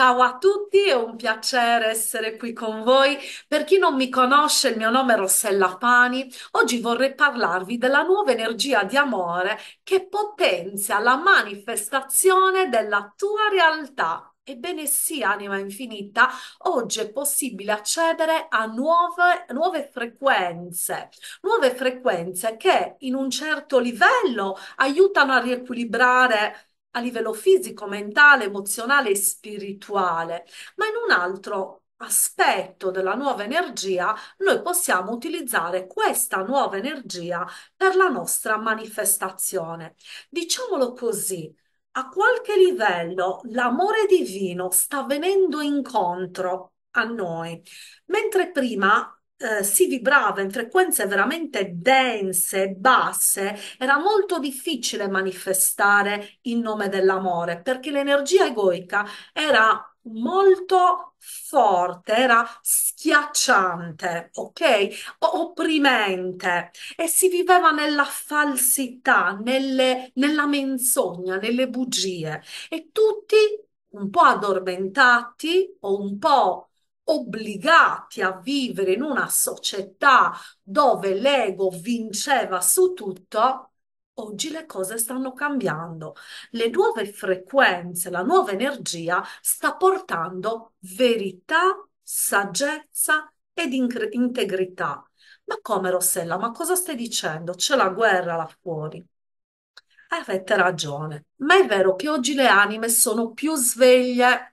Ciao a tutti, è un piacere essere qui con voi. Per chi non mi conosce, il mio nome è Rossella Pani. Oggi vorrei parlarvi della nuova energia di amore che potenzia la manifestazione della tua realtà. Ebbene sì, anima infinita, oggi è possibile accedere a nuove, nuove, frequenze, nuove frequenze che in un certo livello aiutano a riequilibrare a livello fisico, mentale, emozionale e spirituale, ma in un altro aspetto della nuova energia noi possiamo utilizzare questa nuova energia per la nostra manifestazione. Diciamolo così, a qualche livello l'amore divino sta venendo incontro a noi, mentre prima eh, si vibrava in frequenze veramente dense, basse, era molto difficile manifestare il nome dell'amore perché l'energia egoica era molto forte, era schiacciante, ok? Opprimente e si viveva nella falsità, nelle, nella menzogna, nelle bugie e tutti un po' addormentati o un po' obbligati a vivere in una società dove l'ego vinceva su tutto, oggi le cose stanno cambiando. Le nuove frequenze, la nuova energia sta portando verità, saggezza ed in- integrità. Ma come Rossella, ma cosa stai dicendo? C'è la guerra là fuori. Avete ragione, ma è vero che oggi le anime sono più sveglie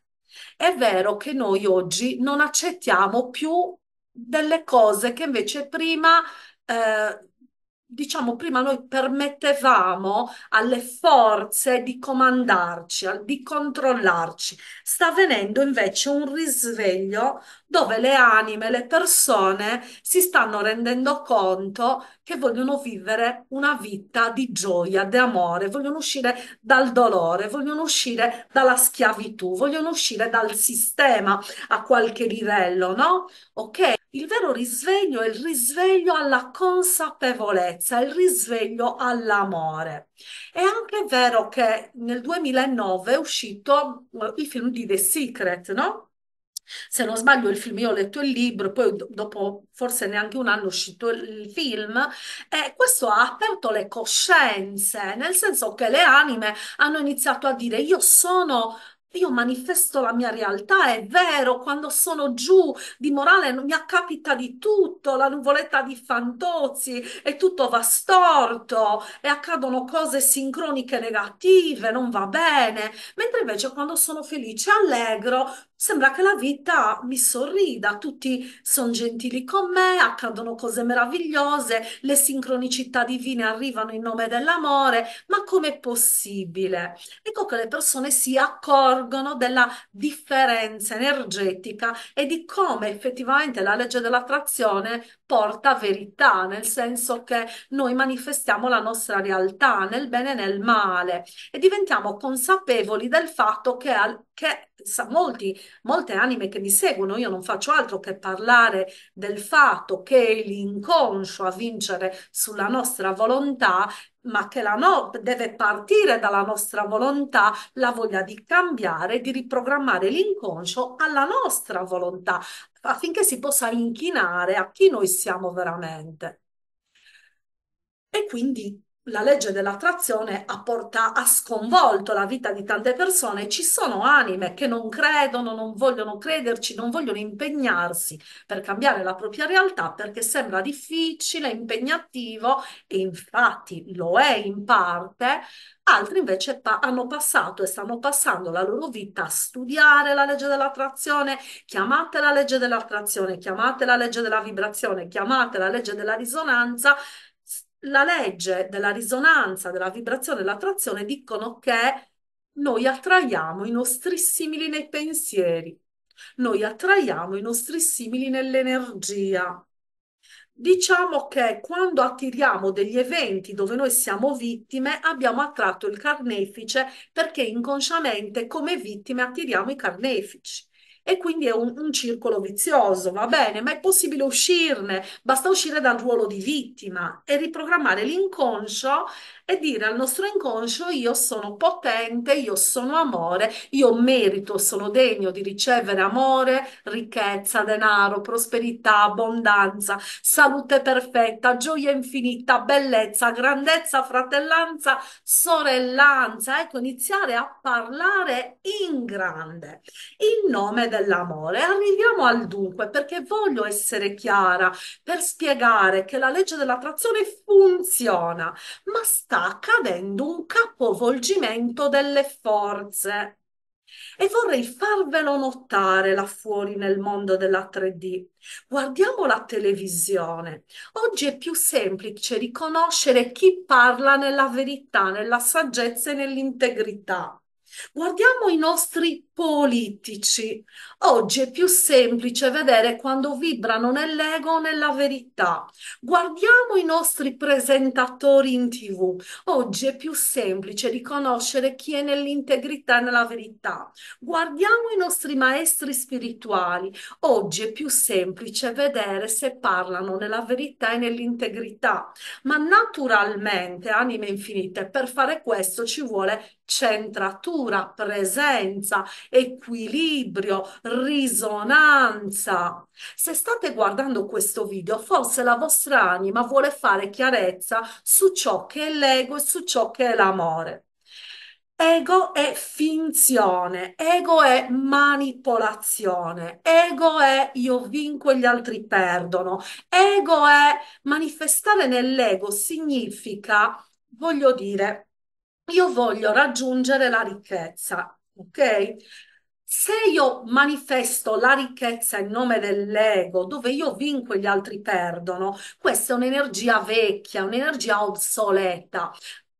è vero che noi oggi non accettiamo più delle cose che invece prima, eh, diciamo, prima noi permettevamo alle forze di comandarci, di controllarci. Sta avvenendo invece un risveglio dove le anime, le persone si stanno rendendo conto che vogliono vivere una vita di gioia, di amore, vogliono uscire dal dolore, vogliono uscire dalla schiavitù, vogliono uscire dal sistema a qualche livello, no? Ok? Il vero risveglio è il risveglio alla consapevolezza, il risveglio all'amore. È anche vero che nel 2009 è uscito eh, il film di The Secret, no? Se non sbaglio, il film, io ho letto il libro, poi dopo forse neanche un anno è uscito il film, e questo ha aperto le coscienze, nel senso che le anime hanno iniziato a dire io sono io manifesto la mia realtà, è vero, quando sono giù di morale mi accapita di tutto, la nuvoletta di Fantozzi e tutto va storto e accadono cose sincroniche negative, non va bene, mentre invece quando sono felice e allegro Sembra che la vita mi sorrida, tutti sono gentili con me, accadono cose meravigliose, le sincronicità divine arrivano in nome dell'amore, ma com'è possibile? Ecco che le persone si accorgono della differenza energetica e di come effettivamente la legge dell'attrazione porta verità, nel senso che noi manifestiamo la nostra realtà nel bene e nel male e diventiamo consapevoli del fatto che, al, che sa, molti, molte anime che mi seguono, io non faccio altro che parlare del fatto che è l'inconscio a vincere sulla nostra volontà ma che la no- deve partire dalla nostra volontà, la voglia di cambiare, di riprogrammare l'inconscio alla nostra volontà, affinché si possa inchinare a chi noi siamo veramente. E quindi la legge dell'attrazione ha, porta, ha sconvolto la vita di tante persone. Ci sono anime che non credono, non vogliono crederci, non vogliono impegnarsi per cambiare la propria realtà perché sembra difficile, impegnativo e infatti lo è in parte. Altri invece pa- hanno passato e stanno passando la loro vita a studiare la legge dell'attrazione, chiamate la legge dell'attrazione, chiamate la legge della vibrazione, chiamate la legge della risonanza la legge della risonanza, della vibrazione e dell'attrazione dicono che noi attraiamo i nostri simili nei pensieri, noi attraiamo i nostri simili nell'energia. Diciamo che quando attiriamo degli eventi dove noi siamo vittime, abbiamo attratto il carnefice perché inconsciamente come vittime attiriamo i carnefici e quindi è un, un circolo vizioso, va bene, ma è possibile uscirne, basta uscire dal ruolo di vittima e riprogrammare l'inconscio e dire al nostro inconscio io sono potente, io sono amore, io merito, sono degno di ricevere amore, ricchezza, denaro, prosperità, abbondanza, salute perfetta, gioia infinita, bellezza, grandezza, fratellanza, sorellanza. Ecco, iniziare a parlare in grande, in nome dell'amore. Arriviamo al dunque perché voglio essere chiara per spiegare che la legge dell'attrazione funziona, ma sta sta accadendo un capovolgimento delle forze. E vorrei farvelo notare là fuori nel mondo della 3D. Guardiamo la televisione. Oggi è più semplice riconoscere chi parla nella verità, nella saggezza e nell'integrità. Guardiamo i nostri politici. Oggi è più semplice vedere quando vibrano nell'ego o nella verità. Guardiamo i nostri presentatori in tv. Oggi è più semplice riconoscere chi è nell'integrità e nella verità. Guardiamo i nostri maestri spirituali. Oggi è più semplice vedere se parlano nella verità e nell'integrità. Ma naturalmente, anime infinite, per fare questo ci vuole centratura, presenza, equilibrio, risonanza. Se state guardando questo video, forse la vostra anima vuole fare chiarezza su ciò che è l'ego e su ciò che è l'amore. Ego è finzione, ego è manipolazione, ego è io vinco e gli altri perdono, ego è manifestare nell'ego significa, voglio dire, io voglio raggiungere la ricchezza, ok? Se io manifesto la ricchezza in nome dell'ego, dove io vinco e gli altri perdono, questa è un'energia vecchia, un'energia obsoleta.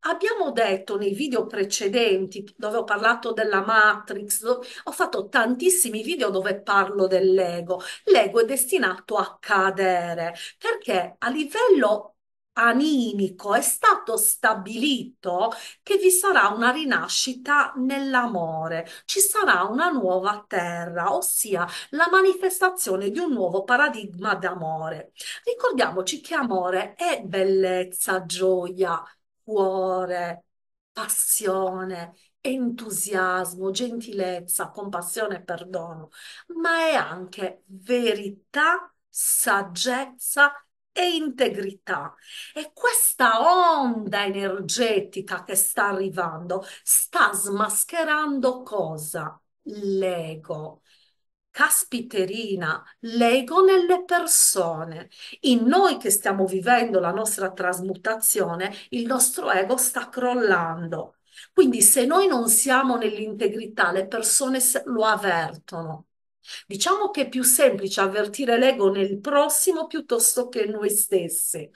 Abbiamo detto nei video precedenti, dove ho parlato della Matrix, ho fatto tantissimi video dove parlo dell'ego. L'ego è destinato a cadere perché a livello animico, è stato stabilito che vi sarà una rinascita nell'amore, ci sarà una nuova terra, ossia la manifestazione di un nuovo paradigma d'amore. Ricordiamoci che amore è bellezza, gioia, cuore, passione, entusiasmo, gentilezza, compassione e perdono, ma è anche verità, saggezza e integrità. E questa onda energetica che sta arrivando sta smascherando cosa? L'ego. Caspiterina, l'ego nelle persone. In noi che stiamo vivendo la nostra trasmutazione, il nostro ego sta crollando. Quindi se noi non siamo nell'integrità, le persone lo avvertono. Diciamo che è più semplice avvertire l'ego nel prossimo piuttosto che noi stesse.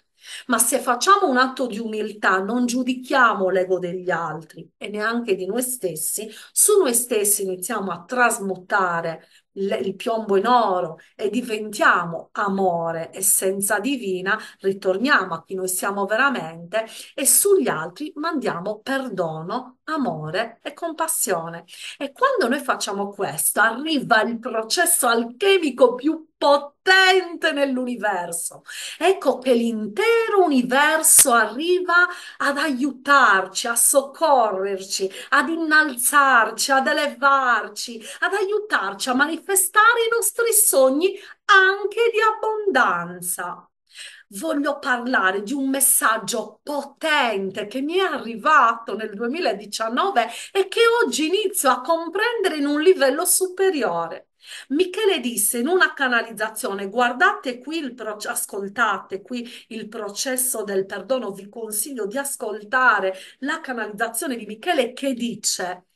Ma se facciamo un atto di umiltà, non giudichiamo l'ego degli altri e neanche di noi stessi, su noi stessi iniziamo a trasmutare il piombo in oro e diventiamo amore, essenza divina, ritorniamo a chi noi siamo veramente e sugli altri mandiamo perdono, amore e compassione. E quando noi facciamo questo, arriva il processo alchemico più potente nell'universo. Ecco che l'intero universo arriva ad aiutarci, a soccorrerci, ad innalzarci, ad elevarci, ad aiutarci a manifestare i nostri sogni anche di abbondanza voglio parlare di un messaggio potente che mi è arrivato nel 2019 e che oggi inizio a comprendere in un livello superiore. Michele disse in una canalizzazione, guardate qui il processo, ascoltate qui il processo del perdono, vi consiglio di ascoltare la canalizzazione di Michele che dice,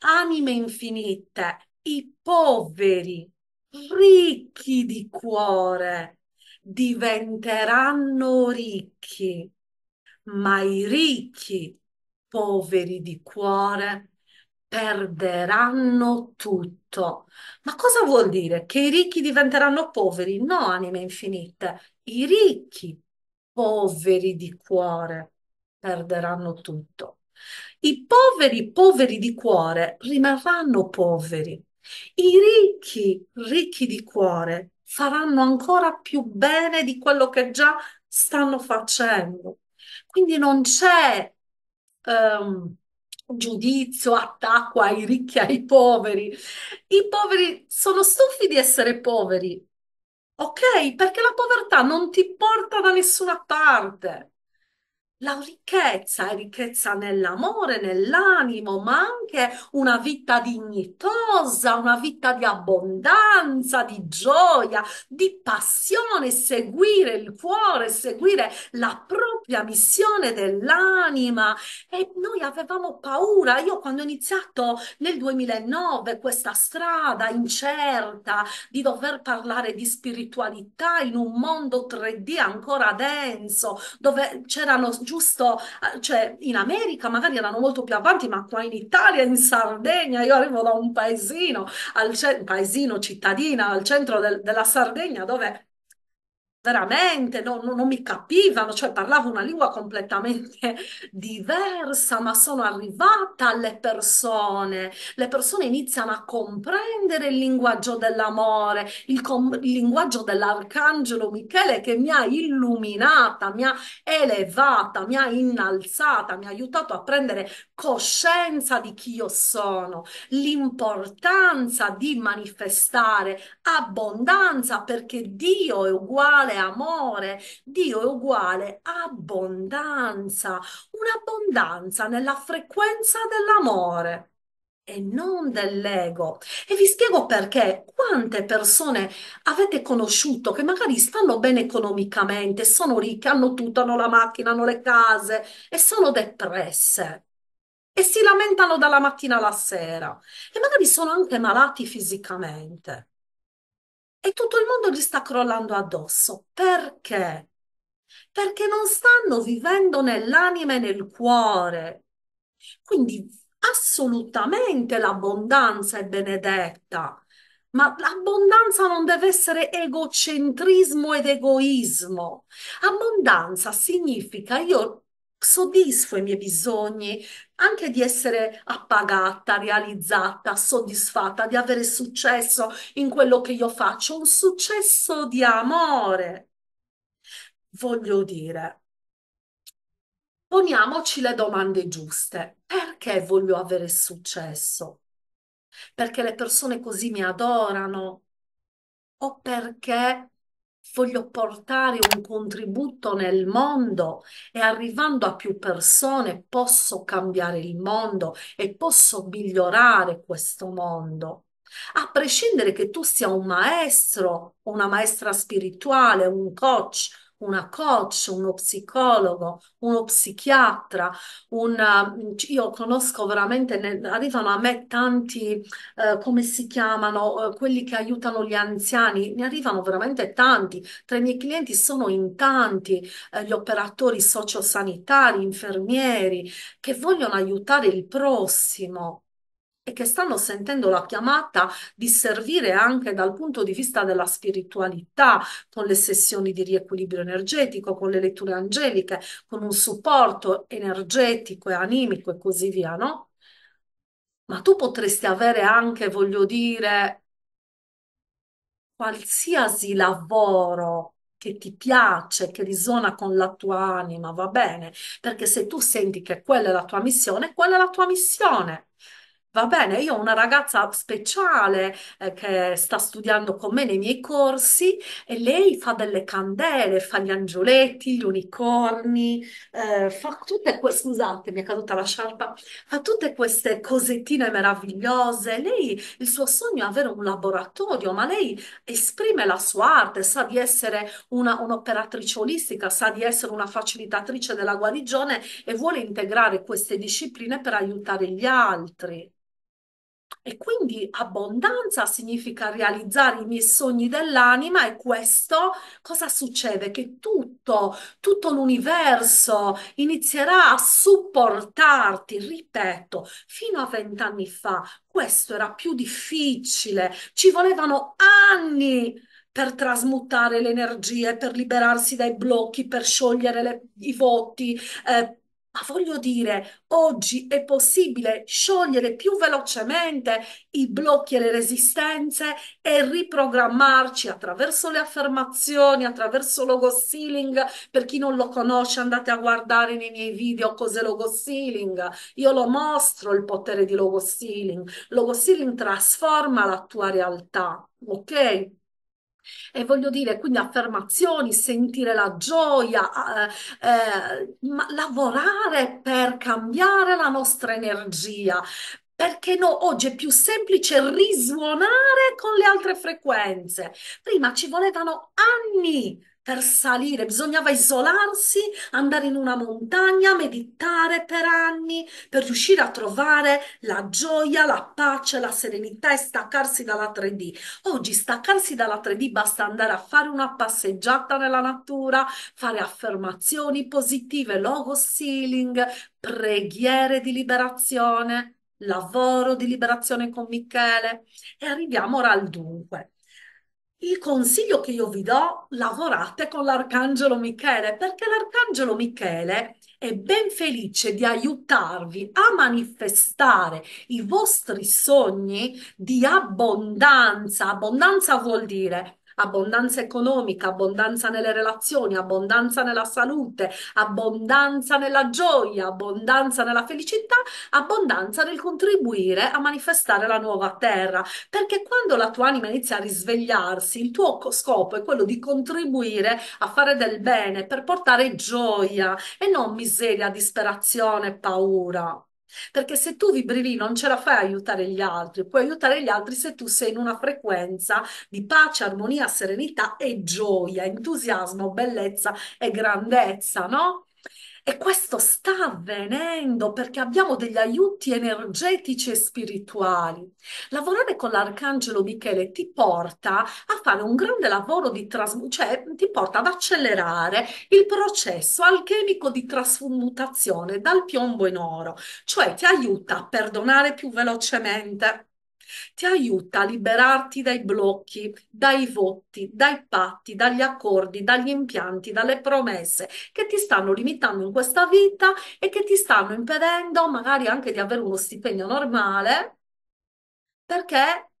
anime infinite, i poveri, ricchi di cuore, diventeranno ricchi, ma i ricchi, poveri di cuore, Perderanno tutto. Ma cosa vuol dire? Che i ricchi diventeranno poveri? No, anime infinite. I ricchi, poveri di cuore, perderanno tutto. I poveri, poveri di cuore, rimarranno poveri. I ricchi, ricchi di cuore, faranno ancora più bene di quello che già stanno facendo. Quindi non c'è ehm, giudizio, attacco ai ricchi, ai poveri. I poveri sono stufi di essere poveri, ok? Perché la povertà non ti porta da nessuna parte. La ricchezza è ricchezza nell'amore, nell'animo, ma anche una vita dignitosa, una vita di abbondanza, di gioia, di passione, seguire il cuore, seguire la propria missione dell'anima. E noi avevamo paura. Io quando ho iniziato nel 2009 questa strada incerta di dover parlare di spiritualità in un mondo 3D ancora denso, dove c'erano giusto, eh, cioè in America magari erano molto più avanti, ma qua in Italia, in Sardegna, io arrivo da un paesino, al paesino cittadina al centro del, della Sardegna dove veramente no, no, non mi capivano, cioè parlavo una lingua completamente diversa, ma sono arrivata alle persone. Le persone iniziano a comprendere il linguaggio dell'amore, il, il linguaggio dell'arcangelo Michele che mi ha illuminata, mi ha elevata, mi ha innalzata, mi ha aiutato a prendere coscienza di chi io sono, l'importanza di manifestare abbondanza perché Dio è uguale amore, Dio è uguale abbondanza, un'abbondanza nella frequenza dell'amore e non dell'ego. E vi spiego perché quante persone avete conosciuto che magari stanno bene economicamente, sono ricche, hanno tutto, hanno la macchina, hanno le case e sono depresse e si lamentano dalla mattina alla sera e magari sono anche malati fisicamente. E tutto il mondo gli sta crollando addosso. Perché? Perché non stanno vivendo nell'anima e nel cuore. Quindi assolutamente l'abbondanza è benedetta, ma l'abbondanza non deve essere egocentrismo ed egoismo. Abbondanza significa io soddisfo i miei bisogni, anche di essere appagata, realizzata, soddisfatta, di avere successo in quello che io faccio, un successo di amore. Voglio dire, poniamoci le domande giuste. Perché voglio avere successo? Perché le persone così mi adorano? O perché voglio portare un contributo nel mondo e arrivando a più persone posso cambiare il mondo e posso migliorare questo mondo. A prescindere che tu sia un maestro, una maestra spirituale, un coach, una coach, uno psicologo, uno psichiatra, una, ehm, io conosco veramente, ne, arrivano a me tanti, eh, come si chiamano, eh, quelli che aiutano gli anziani, ne arrivano veramente tanti, tra i miei clienti sono in tanti eh, gli operatori sociosanitari, infermieri, che vogliono aiutare il prossimo e che stanno sentendo la chiamata di servire anche dal punto di vista della spiritualità, con le sessioni di riequilibrio energetico, con le letture angeliche, con un supporto energetico e animico e così via, no? Ma tu potresti avere anche, voglio dire, qualsiasi lavoro che ti piace, che risuona con la tua anima, va bene? Perché se tu senti che quella è la tua missione, quella è la tua missione va bene, io ho una ragazza speciale eh, che sta studiando con me nei miei corsi e lei fa delle candele, fa gli angioletti, gli unicorni, eh, fa tutte queste, scusate, mi è caduta la sciarpa, fa tutte queste cosettine meravigliose. Lei, il suo sogno è avere un laboratorio, ma lei esprime la sua arte, sa di essere una, un'operatrice olistica, sa di essere una facilitatrice della guarigione e vuole integrare queste discipline per aiutare gli altri. E quindi abbondanza significa realizzare i miei sogni dell'anima e questo cosa succede? Che tutto, tutto l'universo inizierà a supportarti, ripeto, fino a vent'anni fa questo era più difficile, ci volevano anni per trasmutare le energie, per liberarsi dai blocchi, per sciogliere le, i voti, eh, ma voglio dire, oggi è possibile sciogliere più velocemente i blocchi e le resistenze e riprogrammarci attraverso le affermazioni, attraverso logo ceiling. Per chi non lo conosce, andate a guardare nei miei video cos'è logo ceiling. Io lo mostro il potere di logo ceiling. Logo ceiling trasforma la tua realtà, ok? E voglio dire, quindi affermazioni, sentire la gioia, eh, eh, lavorare per cambiare la nostra energia. Perché no, oggi è più semplice risuonare con le altre frequenze. Prima ci volevano anni per salire, bisognava isolarsi, andare in una montagna, meditare per anni per riuscire a trovare la gioia, la pace, la serenità e staccarsi dalla 3D. Oggi staccarsi dalla 3D basta andare a fare una passeggiata nella natura, fare affermazioni positive, logos healing, preghiere di liberazione, lavoro di liberazione con Michele e arriviamo ora al dunque il consiglio che io vi do, lavorate con l'Arcangelo Michele, perché l'Arcangelo Michele è ben felice di aiutarvi a manifestare i vostri sogni di abbondanza. Abbondanza vuol dire abbondanza economica, abbondanza nelle relazioni, abbondanza nella salute, abbondanza nella gioia, abbondanza nella felicità, abbondanza nel contribuire a manifestare la nuova terra. Perché quando la tua anima inizia a risvegliarsi, il tuo scopo è quello di contribuire a fare del bene per portare gioia e non miseria, disperazione, paura. Perché se tu vibri lì non ce la fai aiutare gli altri, puoi aiutare gli altri se tu sei in una frequenza di pace, armonia, serenità e gioia, entusiasmo, bellezza e grandezza, no? E questo sta avvenendo perché abbiamo degli aiuti energetici e spirituali. Lavorare con l'arcangelo Michele ti porta a fare un grande lavoro di trasmutazione, cioè ti porta ad accelerare il processo alchemico di trasmutazione dal piombo in oro, cioè ti aiuta a perdonare più velocemente ti aiuta a liberarti dai blocchi, dai voti, dai patti, dagli accordi, dagli impianti, dalle promesse che ti stanno limitando in questa vita e che ti stanno impedendo magari anche di avere uno stipendio normale perché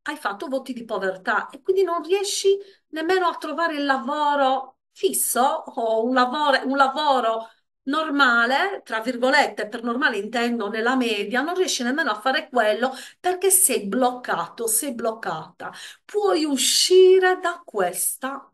hai fatto voti di povertà e quindi non riesci nemmeno a trovare il lavoro fisso o un lavoro, un lavoro normale, tra virgolette, per normale intendo nella media, non riesci nemmeno a fare quello perché sei bloccato, sei bloccata. Puoi uscire da questa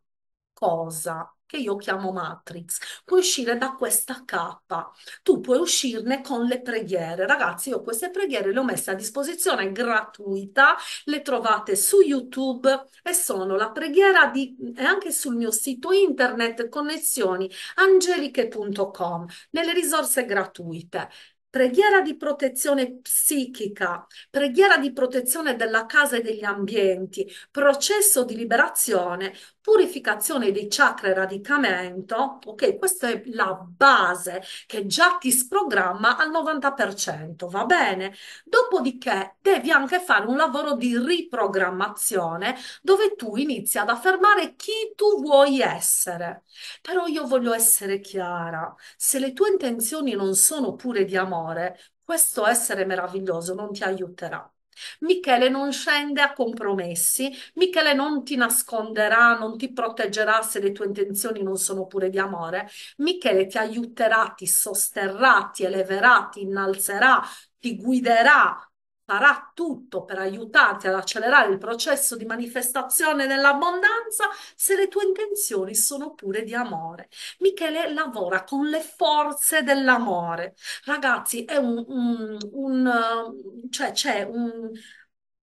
cosa che io chiamo matrix. Puoi uscire da questa cappa. Tu puoi uscirne con le preghiere. Ragazzi, io queste preghiere le ho messe a disposizione gratuita, le trovate su YouTube e sono la preghiera di e anche sul mio sito internet connessioniangeliche.com, nelle risorse gratuite preghiera di protezione psichica, preghiera di protezione della casa e degli ambienti, processo di liberazione, purificazione dei chakra e radicamento, ok? Questa è la base che già ti sprogramma al 90%, va bene? Dopodiché devi anche fare un lavoro di riprogrammazione dove tu inizi ad affermare chi tu vuoi essere. Però io voglio essere chiara, se le tue intenzioni non sono pure di amore, questo essere meraviglioso non ti aiuterà. Michele non scende a compromessi, Michele non ti nasconderà, non ti proteggerà se le tue intenzioni non sono pure di amore, Michele ti aiuterà, ti sosterrà, ti eleverà, ti innalzerà, ti guiderà farà tutto per aiutarti ad accelerare il processo di manifestazione dell'abbondanza se le tue intenzioni sono pure di amore. Michele lavora con le forze dell'amore. Ragazzi, è un, un, un cioè c'è un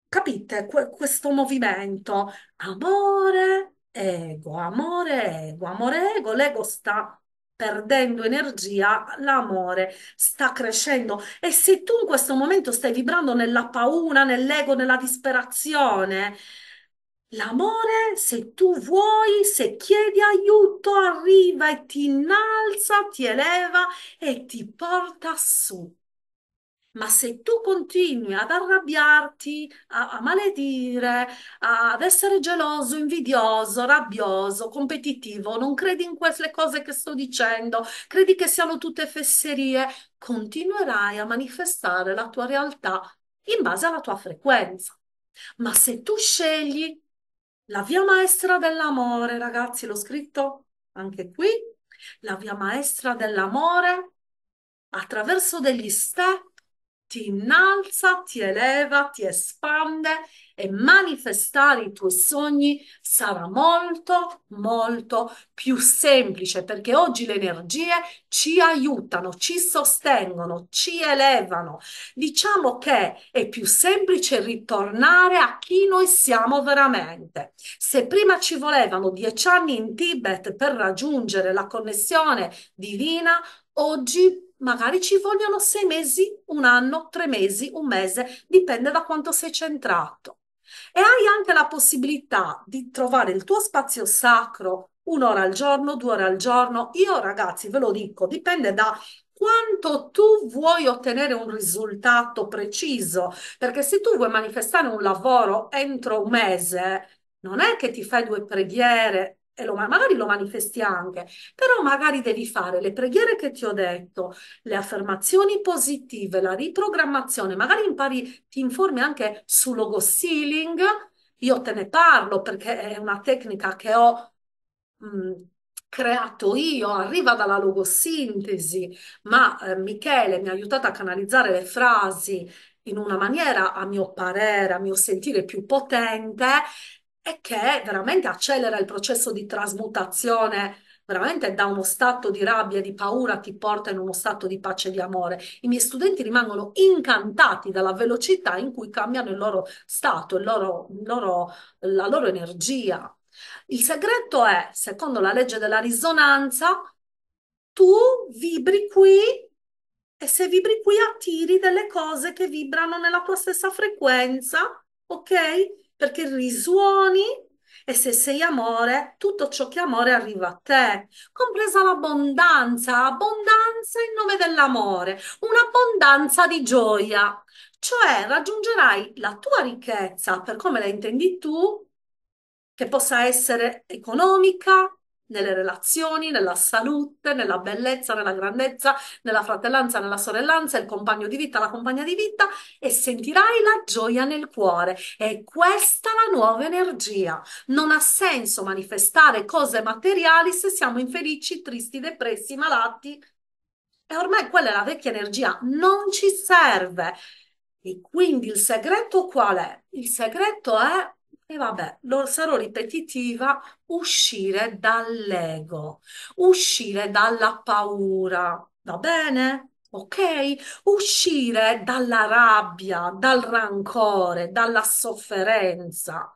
capite que- questo movimento amore ego, amore ego, amore ego, l'ego sta perdendo energia, l'amore sta crescendo. E se tu in questo momento stai vibrando nella paura, nell'ego, nella disperazione, l'amore, se tu vuoi, se chiedi aiuto, arriva e ti innalza, ti eleva e ti porta su. Ma se tu continui ad arrabbiarti, a, a maledire, a, ad essere geloso, invidioso, rabbioso, competitivo, non credi in queste cose che sto dicendo, credi che siano tutte fesserie, continuerai a manifestare la tua realtà in base alla tua frequenza. Ma se tu scegli la via maestra dell'amore, ragazzi, l'ho scritto anche qui, la via maestra dell'amore attraverso degli step ti innalza, ti eleva, ti espande e manifestare i tuoi sogni sarà molto, molto più semplice perché oggi le energie ci aiutano, ci sostengono, ci elevano. Diciamo che è più semplice ritornare a chi noi siamo veramente. Se prima ci volevano dieci anni in Tibet per raggiungere la connessione divina, oggi magari ci vogliono sei mesi, un anno, tre mesi, un mese, dipende da quanto sei centrato. E hai anche la possibilità di trovare il tuo spazio sacro un'ora al giorno, due ore al giorno. Io ragazzi ve lo dico, dipende da quanto tu vuoi ottenere un risultato preciso, perché se tu vuoi manifestare un lavoro entro un mese, non è che ti fai due preghiere, e lo, magari lo manifesti anche, però magari devi fare le preghiere che ti ho detto, le affermazioni positive, la riprogrammazione, magari impari, ti informi anche su logo sealing, io te ne parlo perché è una tecnica che ho mh, mhmm, creato io, arriva dalla logosintesi, ma eh, Michele mi ha aiutato a canalizzare le frasi in una maniera, a mio parere, a mio sentire più potente e che veramente accelera il processo di trasmutazione veramente da uno stato di rabbia e di paura ti porta in uno stato di pace e di amore. I miei studenti rimangono incantati dalla velocità in cui cambiano il loro stato, il loro, il loro, la loro energia. Il segreto è, secondo la legge della risonanza, tu vibri qui e se vibri qui attiri delle cose che vibrano nella tua stessa frequenza, ok? perché risuoni e se sei amore, tutto ciò che è amore arriva a te, compresa l'abbondanza, abbondanza in nome dell'amore, un'abbondanza di gioia, cioè raggiungerai la tua ricchezza per come la intendi tu, che possa essere economica, nelle relazioni, nella salute, nella bellezza, nella grandezza, nella fratellanza, nella sorellanza, il compagno di vita, la compagna di vita e sentirai la gioia nel cuore. È questa la nuova energia. Non ha senso manifestare cose materiali se siamo infelici, tristi, depressi, malati. E ormai quella è la vecchia energia, non ci serve. E quindi il segreto qual è? Il segreto è e vabbè, non sarò ripetitiva, uscire dall'ego, uscire dalla paura, va bene? Ok? Uscire dalla rabbia, dal rancore, dalla sofferenza.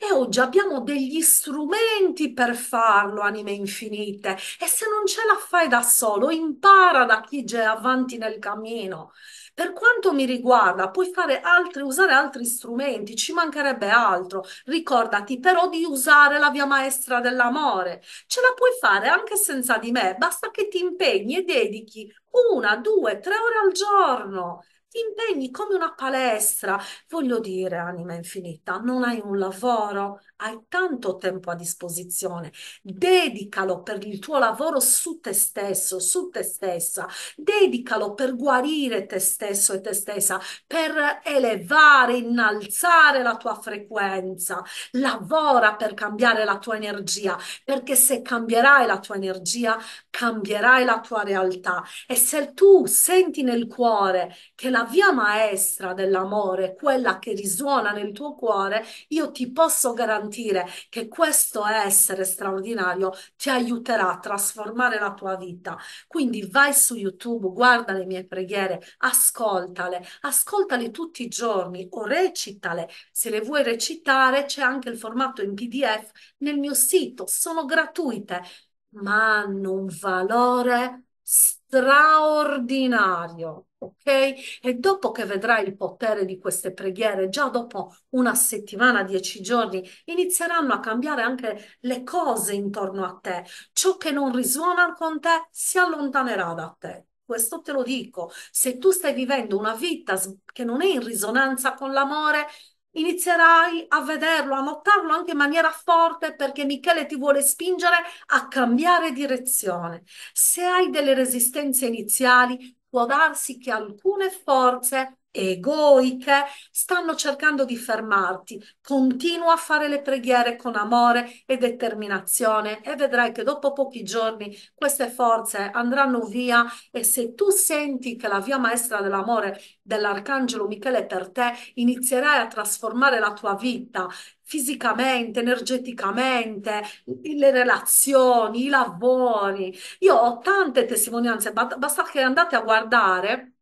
E oggi abbiamo degli strumenti per farlo, anime infinite. E se non ce la fai da solo, impara da chi c'è avanti nel cammino. Per quanto mi riguarda, puoi fare altri, usare altri strumenti, ci mancherebbe altro. Ricordati però di usare la via maestra dell'amore. Ce la puoi fare anche senza di me, basta che ti impegni e dedichi una, due, tre ore al giorno ti impegni come una palestra. Voglio dire, anima infinita, non hai un lavoro, hai tanto tempo a disposizione. Dedicalo per il tuo lavoro su te stesso, su te stessa. Dedicalo per guarire te stesso e te stessa, per elevare, innalzare la tua frequenza. Lavora per cambiare la tua energia, perché se cambierai la tua energia, cambierai la tua realtà. E se tu senti nel cuore che la via maestra dell'amore, quella che risuona nel tuo cuore, io ti posso garantire che questo essere straordinario ti aiuterà a trasformare la tua vita. Quindi vai su YouTube, guarda le mie preghiere, ascoltale, ascoltale tutti i giorni o recitale. Se le vuoi recitare c'è anche il formato in PDF nel mio sito, sono gratuite, ma hanno un valore straordinario ok? E dopo che vedrai il potere di queste preghiere, già dopo una settimana, dieci giorni, inizieranno a cambiare anche le cose intorno a te. Ciò che non risuona con te si allontanerà da te. Questo te lo dico, se tu stai vivendo una vita che non è in risonanza con l'amore, inizierai a vederlo, a notarlo anche in maniera forte perché Michele ti vuole spingere a cambiare direzione. Se hai delle resistenze iniziali, può darsi che alcune forze egoiche stanno cercando di fermarti. Continua a fare le preghiere con amore e determinazione e vedrai che dopo pochi giorni queste forze andranno via e se tu senti che la via maestra dell'amore dell'arcangelo Michele per te inizierai a trasformare la tua vita fisicamente, energeticamente, le relazioni, i lavori. Io ho tante testimonianze, basta che andate a guardare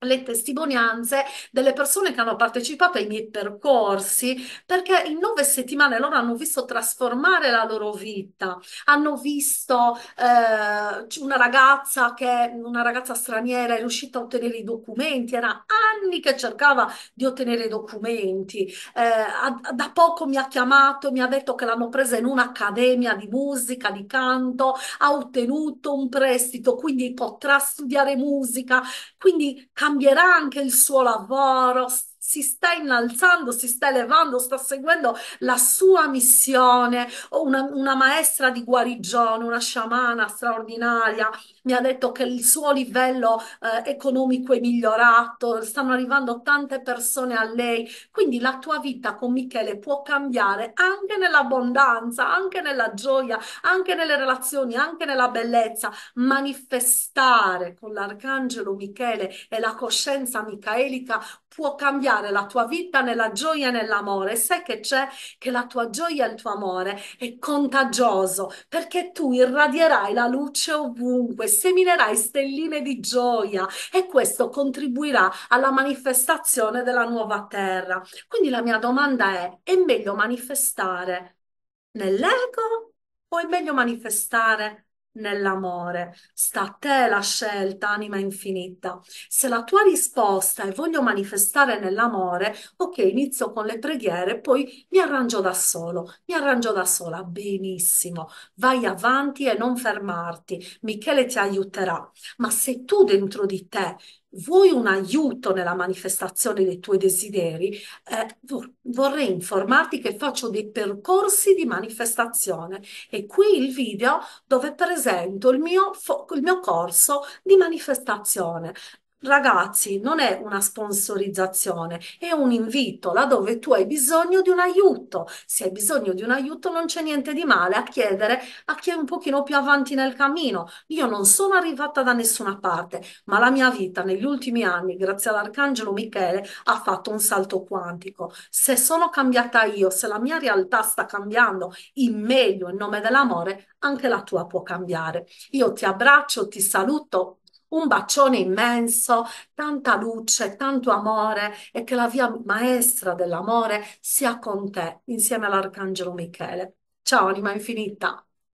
le testimonianze delle persone che hanno partecipato ai miei percorsi, perché in nove settimane loro hanno visto trasformare la loro vita, hanno visto eh, una ragazza che, una ragazza straniera è riuscita a ottenere i documenti, era anni che cercava di ottenere i documenti, eh, a, a, da poco mi ha chiamato, mi ha detto che l'hanno presa in un'accademia di musica, di canto, ha ottenuto un prestito, quindi potrà studiare musica, quindi cambierà anche il suo lavoro, si sta innalzando, si sta elevando, sta seguendo la sua missione. Oh, una, una maestra di guarigione, una sciamana straordinaria, mi ha detto che il suo livello eh, economico è migliorato, stanno arrivando tante persone a lei. Quindi la tua vita con Michele può cambiare anche nell'abbondanza, anche nella gioia, anche nelle relazioni, anche nella bellezza. Manifestare con l'arcangelo Michele e la coscienza micaelica può cambiare portare la tua vita nella gioia e nell'amore. Sai che c'è che la tua gioia e il tuo amore è contagioso perché tu irradierai la luce ovunque, seminerai stelline di gioia e questo contribuirà alla manifestazione della nuova terra. Quindi la mia domanda è: è meglio manifestare nell'ego o è meglio manifestare nell'ego? nell'amore. Sta a te la scelta, anima infinita. Se la tua risposta è voglio manifestare nell'amore, ok, inizio con le preghiere, poi mi arrangio da solo, mi arrangio da sola, benissimo. Vai avanti e non fermarti. Michele ti aiuterà. Ma se tu dentro di te vuoi un aiuto nella manifestazione dei tuoi desideri, eh, vorrei informarti che faccio dei percorsi di manifestazione e qui il video dove presento il mio, il mio corso di manifestazione. Ragazzi, non è una sponsorizzazione, è un invito laddove tu hai bisogno di un aiuto. Se hai bisogno di un aiuto, non c'è niente di male a chiedere a chi è un pochino più avanti nel cammino. Io non sono arrivata da nessuna parte, ma la mia vita negli ultimi anni, grazie all'Arcangelo Michele, ha fatto un salto quantico. Se sono cambiata io, se la mia realtà sta cambiando in meglio in nome dell'amore, anche la tua può cambiare. Io ti abbraccio, ti saluto un bacione immenso, tanta luce, tanto amore e che la via maestra dell'amore sia con te insieme all'Arcangelo Michele. Ciao anima infinita!